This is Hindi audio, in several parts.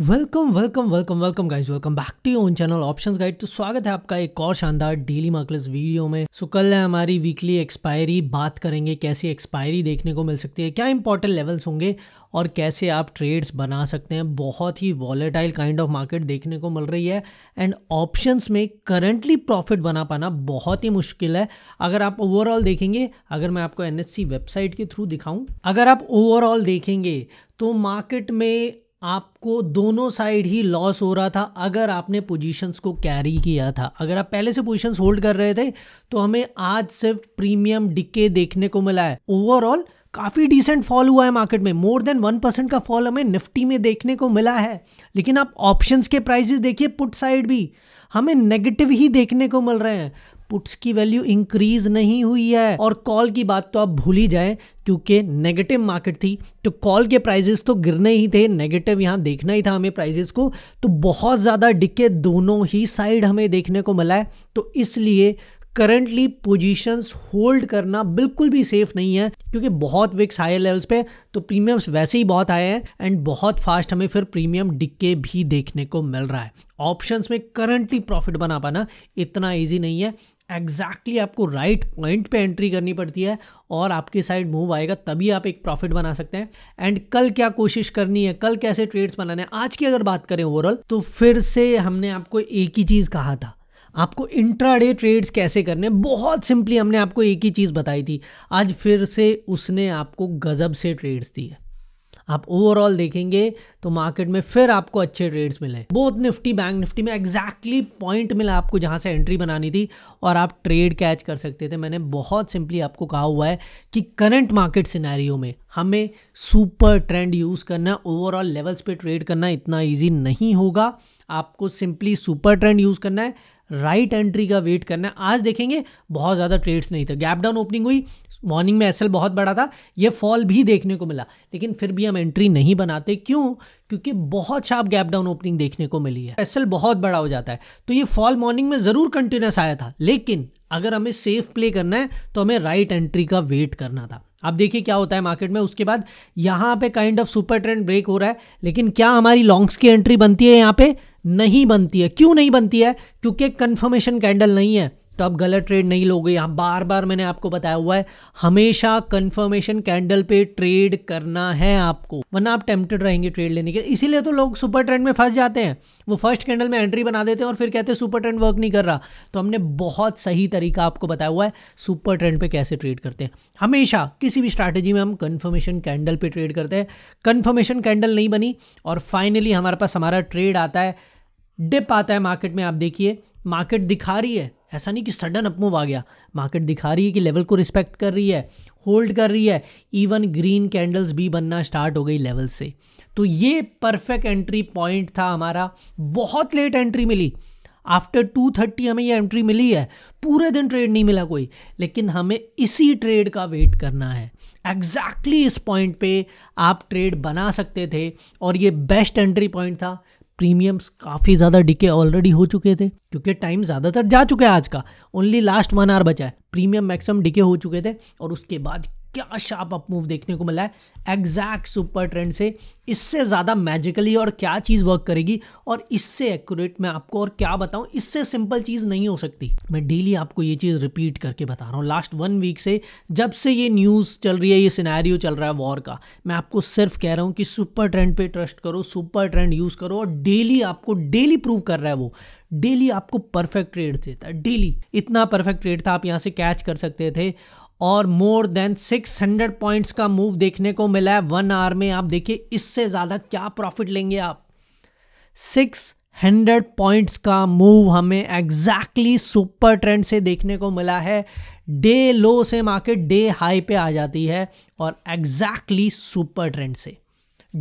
welcome welcome welcome welcome guys welcome back to own channel options guide तो स्वागत है आपका एक और शानदार डेली मार्केट्स वीडियो में सो so, कल है हमारी वीकली एक्सपायरी बात करेंगे कैसी एक्सपायरी देखने को मिल सकती है क्या इंपॉर्टेंट लेवल्स होंगे और कैसे आप ट्रेड्स बना सकते हैं बहुत ही वॉलेटाइल काइंड ऑफ मार्केट देखने को मिल रही है एंड ऑप्शंस में करंटली प्रॉफिट बना पाना बहुत ही मुश्किल है अगर आप ओवरऑल देखेंगे अगर मैं आपको एनएससी वेबसाइट के थ्रू दिखाऊं अगर आप ओवरऑल देखेंगे तो मार्केट में आपको दोनों साइड ही लॉस हो रहा था अगर आपने पोजीशंस को कैरी किया था अगर आप पहले से पोजीशंस होल्ड कर रहे थे तो हमें आज सिर्फ प्रीमियम डिके देखने को मिला है ओवरऑल काफ़ी डिसेंट फॉल हुआ है मार्केट में मोर देन वन परसेंट का फॉल हमें निफ्टी में देखने को मिला है लेकिन आप ऑप्शंस के प्राइजेस देखिए पुट साइड भी हमें नेगेटिव ही देखने को मिल रहे हैं पुट्स की वैल्यू इंक्रीज नहीं हुई है और कॉल की बात तो आप भूल ही जाए क्योंकि नेगेटिव मार्केट थी तो कॉल के प्राइजेस तो गिरने ही थे नेगेटिव यहाँ देखना ही था हमें प्राइजेस को तो बहुत ज़्यादा डिके दोनों ही साइड हमें देखने को मिला है तो इसलिए करंटली पोजीशंस होल्ड करना बिल्कुल भी सेफ नहीं है क्योंकि बहुत विक्स हायर लेवल्स पे तो प्रीमियम्स वैसे ही बहुत आए हैं एंड बहुत फास्ट हमें फिर प्रीमियम डिक्के भी देखने को मिल रहा है ऑप्शंस में करंटली प्रॉफिट बना पाना इतना ईजी नहीं है एग्जैक्टली exactly आपको राइट पॉइंट पे एंट्री करनी पड़ती है और आपके साइड मूव आएगा तभी आप एक प्रॉफिट बना सकते हैं एंड कल क्या कोशिश करनी है कल कैसे ट्रेड्स बनाने हैं आज की अगर बात करें ओवरऑल तो फिर से हमने आपको एक ही चीज़ कहा था आपको इंट्राडे ट्रेड्स कैसे करने बहुत सिंपली हमने आपको एक ही चीज़ बताई थी आज फिर से उसने आपको गज़ब से ट्रेड्स दिए आप ओवरऑल देखेंगे तो मार्केट में फिर आपको अच्छे ट्रेड्स मिले बहुत निफ्टी बैंक निफ्टी में एग्जैक्टली पॉइंट मिला आपको जहाँ से एंट्री बनानी थी और आप ट्रेड कैच कर सकते थे मैंने बहुत सिंपली आपको कहा हुआ है कि करंट मार्केट सिनेरियो में हमें सुपर ट्रेंड यूज़ करना ओवरऑल लेवल्स पे ट्रेड करना इतना ईजी नहीं होगा आपको सिंपली सुपर ट्रेंड यूज़ करना है राइट right एंट्री का वेट करना है आज देखेंगे बहुत ज़्यादा ट्रेड्स नहीं थे गैप डाउन ओपनिंग हुई मॉर्निंग में एसएल बहुत बड़ा था ये फॉल भी देखने को मिला लेकिन फिर भी हम एंट्री नहीं बनाते क्यों क्योंकि बहुत शार्प गैप डाउन ओपनिंग देखने को मिली है एसएल बहुत बड़ा हो जाता है तो ये फॉल मॉर्निंग में ज़रूर कंटिन्यूस आया था लेकिन अगर हमें सेफ प्ले करना है तो हमें राइट right एंट्री का वेट करना था अब देखिए क्या होता है मार्केट में उसके बाद यहाँ पे kind of super trend break हो रहा है लेकिन क्या हमारी लॉन्ग्स की एंट्री बनती है यहाँ पे नहीं बनती है क्यों नहीं बनती है क्योंकि कन्फर्मेशन कैंडल नहीं है तब गलत ट्रेड नहीं लोगे यहाँ बार बार मैंने आपको बताया हुआ है हमेशा कंफर्मेशन कैंडल पे ट्रेड करना है आपको वरना आप टेम्पटेड रहेंगे ट्रेड लेने के इसीलिए तो लोग सुपर ट्रेंड में फंस जाते हैं वो फर्स्ट कैंडल में एंट्री बना देते हैं और फिर कहते हैं सुपर ट्रेंड वर्क नहीं कर रहा तो हमने बहुत सही तरीका आपको बताया हुआ है सुपर ट्रेंड पर कैसे ट्रेड करते हैं हमेशा किसी भी स्ट्रैटेजी में हम कन्फर्मेशन कैंडल पर ट्रेड करते हैं कन्फर्मेशन कैंडल नहीं बनी और फाइनली हमारे पास हमारा ट्रेड आता है डिप आता है मार्केट में आप देखिए मार्केट दिखा रही है ऐसा नहीं कि सडन अपमूव आ गया मार्केट दिखा रही है कि लेवल को रिस्पेक्ट कर रही है होल्ड कर रही है इवन ग्रीन कैंडल्स भी बनना स्टार्ट हो गई लेवल से तो ये परफेक्ट एंट्री पॉइंट था हमारा बहुत लेट एंट्री मिली आफ्टर टू थर्टी हमें ये एंट्री मिली है पूरे दिन ट्रेड नहीं मिला कोई लेकिन हमें इसी ट्रेड का वेट करना है एग्जैक्टली exactly इस पॉइंट पे आप ट्रेड बना सकते थे और ये बेस्ट एंट्री पॉइंट था प्रीमियम्स काफ़ी ज़्यादा डिके ऑलरेडी हो चुके थे क्योंकि टाइम ज़्यादातर जा चुका है आज का ओनली लास्ट वन आवर बचा है प्रीमियम मैक्सिमम डिके हो चुके थे और उसके बाद क्या शार्प अप मूव देखने को मिला है एग्जैक्ट सुपर ट्रेंड से इससे ज़्यादा मैजिकली और क्या चीज़ वर्क करेगी और इससे एक्यूरेट मैं आपको और क्या बताऊँ इससे सिंपल चीज़ नहीं हो सकती मैं डेली आपको ये चीज़ रिपीट करके बता रहा हूँ लास्ट वन वीक से जब से ये न्यूज़ चल रही है ये सिनेरियो चल रहा है वॉर का मैं आपको सिर्फ कह रहा हूँ कि सुपर ट्रेंड पर ट्रस्ट करो सुपर ट्रेंड यूज़ करो और डेली आपको डेली प्रूव कर रहा है वो डेली आपको परफेक्ट रेट देता है डेली इतना परफेक्ट रेट था आप यहाँ से कैच कर सकते थे और मोर देन 600 पॉइंट्स का मूव देखने को मिला है वन आवर में आप देखिए इससे ज़्यादा क्या प्रॉफिट लेंगे आप 600 पॉइंट्स का मूव हमें एग्जैक्टली सुपर ट्रेंड से देखने को मिला है डे लो से मार्केट डे हाई पे आ जाती है और एग्जैक्टली सुपर ट्रेंड से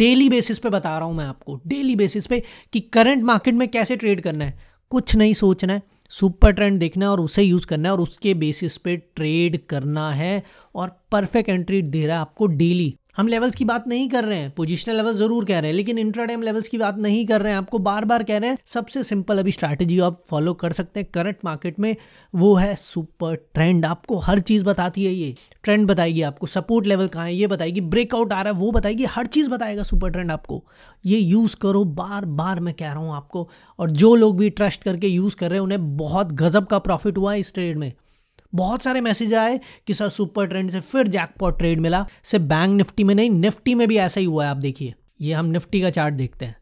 डेली बेसिस पे बता रहा हूं मैं आपको डेली बेसिस पे कि करंट मार्केट में कैसे ट्रेड करना है कुछ नहीं सोचना है सुपर ट्रेंड देखना है और उसे यूज़ करना है और उसके बेसिस पे ट्रेड करना है और परफेक्ट एंट्री दे रहा है आपको डेली हम लेवल्स की बात नहीं कर रहे हैं पोजिशनल लेवल जरूर कह रहे हैं लेकिन इंट्राडेम लेवल्स की बात नहीं कर रहे हैं आपको बार बार कह रहे हैं सबसे सिंपल अभी स्ट्रैटेजी आप फॉलो कर सकते हैं करंट मार्केट में वो है सुपर ट्रेंड आपको हर चीज़ बताती है ये ट्रेंड बताएगी आपको सपोर्ट लेवल कहाँ है ये बताएगी ब्रेकआउट आ रहा है वो बताएगी हर चीज़ बताएगा सुपर ट्रेंड आपको ये यूज़ करो बार बार मैं कह रहा हूँ आपको और जो लोग भी ट्रस्ट करके यूज़ कर रहे हैं उन्हें बहुत गजब का प्रॉफिट हुआ है इस ट्रेड में बहुत सारे मैसेज आए कि सर सुपर ट्रेंड से फिर जैकपॉट ट्रेड मिला सिर्फ बैंक निफ्टी में नहीं निफ्टी में भी ऐसा ही हुआ है आप देखिए ये हम निफ्टी का चार्ट देखते हैं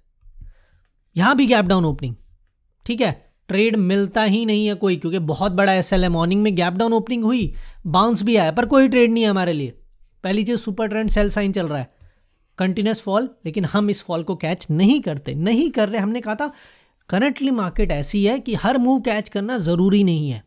यहां भी गैप डाउन ओपनिंग ठीक है ट्रेड मिलता ही नहीं है कोई क्योंकि बहुत बड़ा एस एल है मॉर्निंग में गैप डाउन ओपनिंग हुई बाउंस भी आया पर कोई ट्रेड नहीं है हमारे लिए पहली चीज़ सुपर ट्रेंड सेल साइन चल रहा है कंटिन्यूस फॉल लेकिन हम इस फॉल को कैच नहीं करते नहीं कर रहे हमने कहा था करंटली मार्केट ऐसी है कि हर मूव कैच करना ज़रूरी नहीं है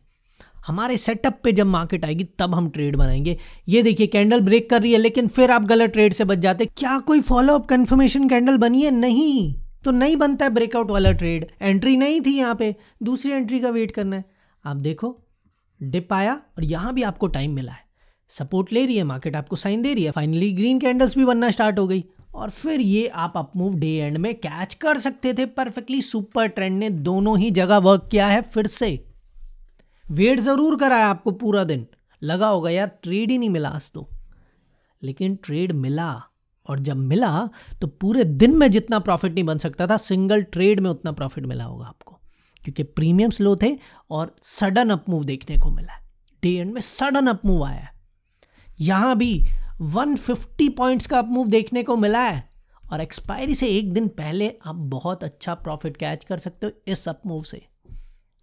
हमारे सेटअप पे जब मार्केट आएगी तब हम ट्रेड बनाएंगे ये देखिए कैंडल ब्रेक कर रही है लेकिन फिर आप गलत ट्रेड से बच जाते क्या कोई फॉलोअप कन्फर्मेशन कैंडल बनी है नहीं तो नहीं बनता है ब्रेकआउट वाला ट्रेड एंट्री नहीं थी यहाँ पे दूसरी एंट्री का वेट करना है आप देखो डिप आया और यहाँ भी आपको टाइम मिला है सपोर्ट ले रही है मार्केट आपको साइन दे रही है फाइनली ग्रीन कैंडल्स भी बनना स्टार्ट हो गई और फिर ये आप अपमूव डे एंड में कैच कर सकते थे परफेक्टली सुपर ट्रेंड ने दोनों ही जगह वर्क किया है फिर से वेट ज़रूर कराया आपको पूरा दिन लगा होगा यार ट्रेड ही नहीं मिला आज तो लेकिन ट्रेड मिला और जब मिला तो पूरे दिन में जितना प्रॉफिट नहीं बन सकता था सिंगल ट्रेड में उतना प्रॉफिट मिला होगा आपको क्योंकि प्रीमियम स्लो थे और सडन अप मूव देखने को मिला है डे एंड में सडन अप मूव आया है यहाँ भी 150 पॉइंट्स का अप मूव देखने को मिला है और एक्सपायरी से एक दिन पहले आप बहुत अच्छा प्रॉफिट कैच कर सकते हो इस अप मूव से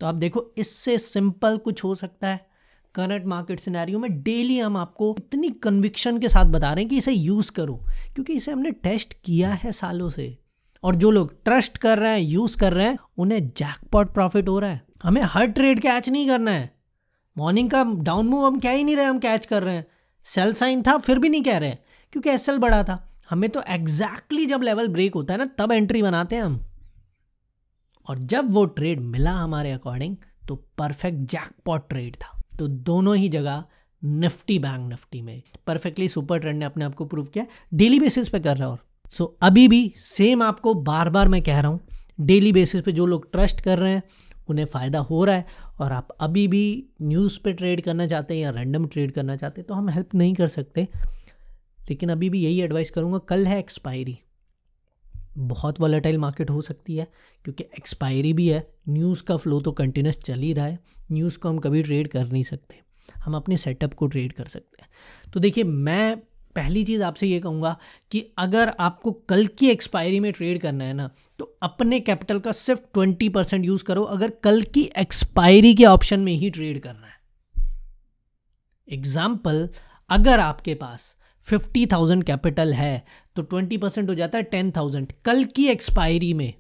तो आप देखो इससे सिंपल कुछ हो सकता है करंट मार्केट सिनेरियो में डेली हम आपको इतनी कन्विक्शन के साथ बता रहे हैं कि इसे यूज़ करो क्योंकि इसे हमने टेस्ट किया है सालों से और जो लोग ट्रस्ट कर रहे हैं यूज़ कर रहे हैं उन्हें जैकपॉट प्रॉफिट हो रहा है हमें हर ट्रेड कैच नहीं करना है मॉर्निंग का डाउन मूव हम कह ही नहीं रहे हम कैच कर रहे हैं सेल साइन था फिर भी नहीं कह रहे हैं क्योंकि एस बड़ा था हमें तो एग्जैक्टली exactly जब लेवल ब्रेक होता है ना तब एंट्री बनाते हैं हम और जब वो ट्रेड मिला हमारे अकॉर्डिंग तो परफेक्ट जैकपॉट ट्रेड था तो दोनों ही जगह निफ्टी बैंक निफ्टी में परफेक्टली सुपर ट्रेंड ने अपने आप को प्रूव किया डेली बेसिस पे कर रहा और सो so, अभी भी सेम आपको बार बार मैं कह रहा हूँ डेली बेसिस पे जो लोग ट्रस्ट कर रहे हैं उन्हें फ़ायदा हो रहा है और आप अभी भी न्यूज़ पे ट्रेड करना चाहते हैं या रैंडम ट्रेड करना चाहते हैं तो हम हेल्प नहीं कर सकते लेकिन अभी भी यही एडवाइस करूँगा कल है एक्सपायरी बहुत वॉलेटाइल मार्केट हो सकती है क्योंकि एक्सपायरी भी है न्यूज़ का फ़्लो तो कंटिन्यूस चल ही रहा है न्यूज़ को हम कभी ट्रेड कर नहीं सकते हम अपने सेटअप को ट्रेड कर सकते हैं तो देखिए मैं पहली चीज़ आपसे ये कहूँगा कि अगर आपको कल की एक्सपायरी में ट्रेड करना है ना तो अपने कैपिटल का सिर्फ ट्वेंटी परसेंट यूज़ करो अगर कल की एक्सपायरी के ऑप्शन में ही ट्रेड करना है एग्ज़ाम्पल अगर आपके पास फिफ्टी थाउजेंड कैपिटल है तो ट्वेंटी परसेंट हो जाता है टेन थाउजेंड कल की एक्सपायरी में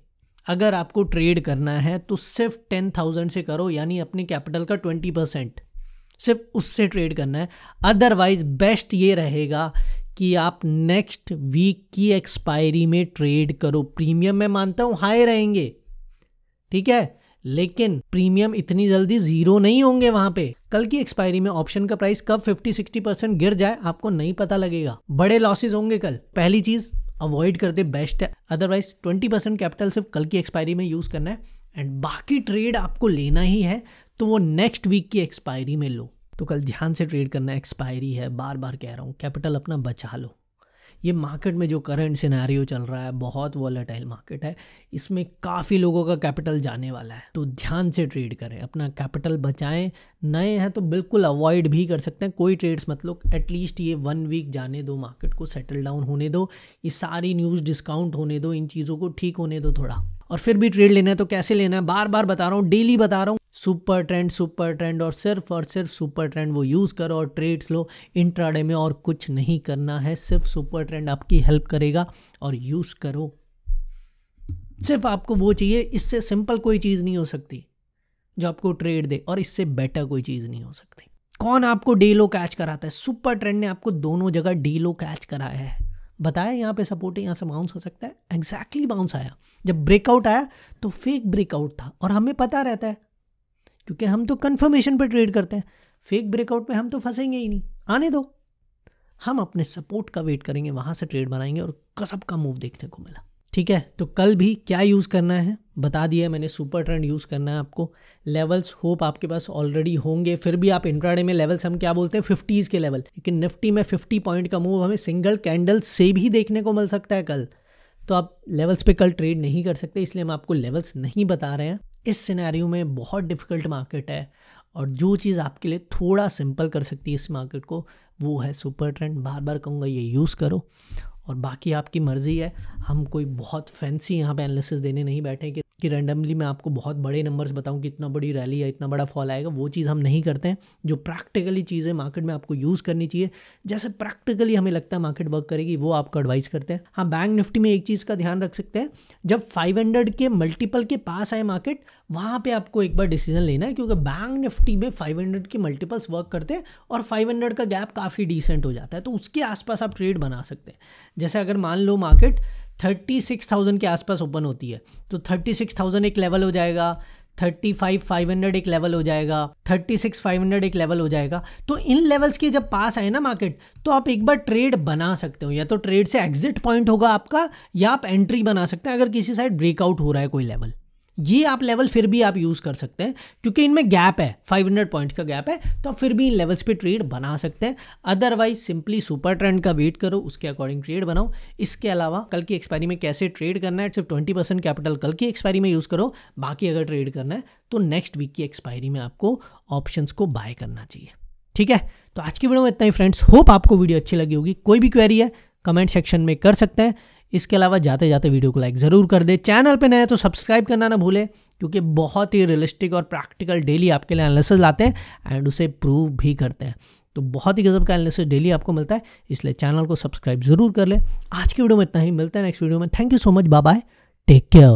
अगर आपको ट्रेड करना है तो सिर्फ टेन थाउजेंड से करो यानी अपने कैपिटल का ट्वेंटी परसेंट सिर्फ उससे ट्रेड करना है अदरवाइज बेस्ट ये रहेगा कि आप नेक्स्ट वीक की एक्सपायरी में ट्रेड करो प्रीमियम मैं मानता हूँ हाई रहेंगे ठीक है लेकिन प्रीमियम इतनी जल्दी जीरो नहीं होंगे वहां पे कल की एक्सपायरी में ऑप्शन का प्राइस कब 50-60 परसेंट गिर जाए आपको नहीं पता लगेगा बड़े लॉसेज होंगे कल पहली चीज अवॉइड करते बेस्ट है अदरवाइज 20 परसेंट कैपिटल सिर्फ कल की एक्सपायरी में यूज करना है एंड बाकी ट्रेड आपको लेना ही है तो वो नेक्स्ट वीक की एक्सपायरी में लो तो कल ध्यान से ट्रेड करना एक्सपायरी है बार बार कह रहा हूँ कैपिटल अपना बचा लो ये मार्केट में जो करंट सिनेरियो चल रहा है बहुत वॉलेटाइल मार्केट है इसमें काफ़ी लोगों का कैपिटल जाने वाला है तो ध्यान से ट्रेड करें अपना कैपिटल बचाएं नए हैं तो बिल्कुल अवॉइड भी कर सकते हैं कोई ट्रेड्स मतलब एटलीस्ट ये वन वीक जाने दो मार्केट को सेटल डाउन होने दो ये सारी न्यूज़ डिस्काउंट होने दो इन चीज़ों को ठीक होने दो थोड़ा और फिर भी ट्रेड लेना है तो कैसे लेना है बार बार बता रहा हूँ डेली बता रहा हूँ सुपर ट्रेंड सुपर ट्रेंड और सिर्फ और सिर्फ सुपर ट्रेंड वो यूज़ करो और ट्रेड्स लो इंट्राडे में और कुछ नहीं करना है सिर्फ सुपर ट्रेंड आपकी हेल्प करेगा और यूज़ करो सिर्फ आपको वो चाहिए इससे सिंपल कोई चीज़ नहीं हो सकती जो आपको ट्रेड दे और इससे बेटर कोई चीज़ नहीं हो सकती कौन आपको डे लो कैच कराता है सुपर ट्रेंड ने आपको दोनों जगह डे लो कैच कराया है बताया यहाँ पे सपोर्ट है यहाँ से बाउंस हो सकता है एग्जैक्टली exactly बाउंस आया जब ब्रेकआउट आया तो फेक ब्रेकआउट था और हमें पता रहता है क्योंकि हम तो कन्फर्मेशन पर ट्रेड करते हैं फेक ब्रेकआउट में हम तो फंसेंगे ही नहीं आने दो हम अपने सपोर्ट का वेट करेंगे वहाँ से ट्रेड बनाएंगे और कसब का मूव देखने को मिला ठीक है तो कल भी क्या यूज़ करना है बता दिया मैंने सुपर ट्रेंड यूज़ करना है आपको लेवल्स होप आपके पास ऑलरेडी होंगे फिर भी आप इंट्राडे में लेवल्स हम क्या बोलते हैं फिफ्टीज़ के लेवल लेकिन निफ्टी में फिफ्टी पॉइंट का मूव हमें सिंगल कैंडल से भी देखने को मिल सकता है कल तो आप लेवल्स पे कल ट्रेड नहीं कर सकते इसलिए हम आपको लेवल्स नहीं बता रहे हैं इस सिनेरियो में बहुत डिफ़िकल्ट मार्केट है और जो चीज़ आपके लिए थोड़ा सिंपल कर सकती है इस मार्केट को वो है सुपर ट्रेंड बार बार कहूँगा ये यूज़ करो और बाकी आपकी मर्ज़ी है हम कोई बहुत फैंसी यहाँ पे एनालिसिस देने नहीं बैठे कि कि रैंडमली मैं आपको बहुत बड़े नंबर्स बताऊं कि इतना बड़ी रैली या इतना बड़ा फॉल आएगा वो चीज़ हम नहीं करते हैं जो प्रैक्टिकली चीज़ें मार्केट में आपको यूज़ करनी चाहिए जैसे प्रैक्टिकली हमें लगता है मार्केट वर्क करेगी वो आपको एडवाइस करते हैं हाँ बैंक निफ्टी में एक चीज़ का ध्यान रख सकते हैं जब फाइव के मल्टीपल के पास आए मार्केट वहाँ पर आपको एक बार डिसीजन लेना है क्योंकि बैंक निफ्टी में फाइव के मल्टीपल्स वर्क करते हैं और फाइव का गैप काफ़ी डिसेंट हो जाता है तो उसके आसपास आप ट्रेड बना सकते हैं जैसे अगर मान लो मार्केट थर्टी सिक्स थाउजेंड के आसपास ओपन होती है तो थर्टी सिक्स थाउजेंड एक लेवल हो जाएगा थर्टी फाइव फाइव हंड्रेड एक लेवल हो जाएगा थर्टी सिक्स फाइव हंड्रेड एक लेवल हो जाएगा तो इन लेवल्स के जब पास आए ना मार्केट तो आप एक बार ट्रेड बना सकते हो या तो ट्रेड से एग्जिट पॉइंट होगा आपका या आप एंट्री बना सकते हैं अगर किसी साइड ब्रेकआउट हो रहा है कोई लेवल ये आप लेवल फिर भी आप यूज़ कर सकते हैं क्योंकि इनमें गैप है 500 पॉइंट्स का गैप है तो फिर भी इन लेवल्स पे ट्रेड बना सकते हैं अदरवाइज सिंपली सुपर ट्रेंड का वेट करो उसके अकॉर्डिंग ट्रेड बनाओ इसके अलावा कल की एक्सपायरी में कैसे ट्रेड करना है सिर्फ ट्वेंटी परसेंट कैपिटल कल की एक्सपायरी में यूज़ करो बाकी अगर ट्रेड करना है तो नेक्स्ट वीक की एक्सपायरी में आपको ऑप्शन को बाय करना चाहिए ठीक है तो आज की वीडियो में इतना ही फ्रेंड्स होप आपको वीडियो अच्छी लगी होगी कोई भी क्वेरी है कमेंट सेक्शन में कर सकते हैं इसके अलावा जाते जाते वीडियो को लाइक ज़रूर कर दे चैनल पे नए तो सब्सक्राइब करना ना भूले क्योंकि बहुत ही रियलिस्टिक और प्रैक्टिकल डेली आपके लिए एनालिसिस लाते हैं एंड उसे प्रूव भी करते हैं तो बहुत ही गजब का एनालिसिस डेली आपको मिलता है इसलिए चैनल को सब्सक्राइब जरूर कर ले आज की वीडियो में इतना ही मिलता है नेक्स्ट वीडियो में thank you so much bye bye take care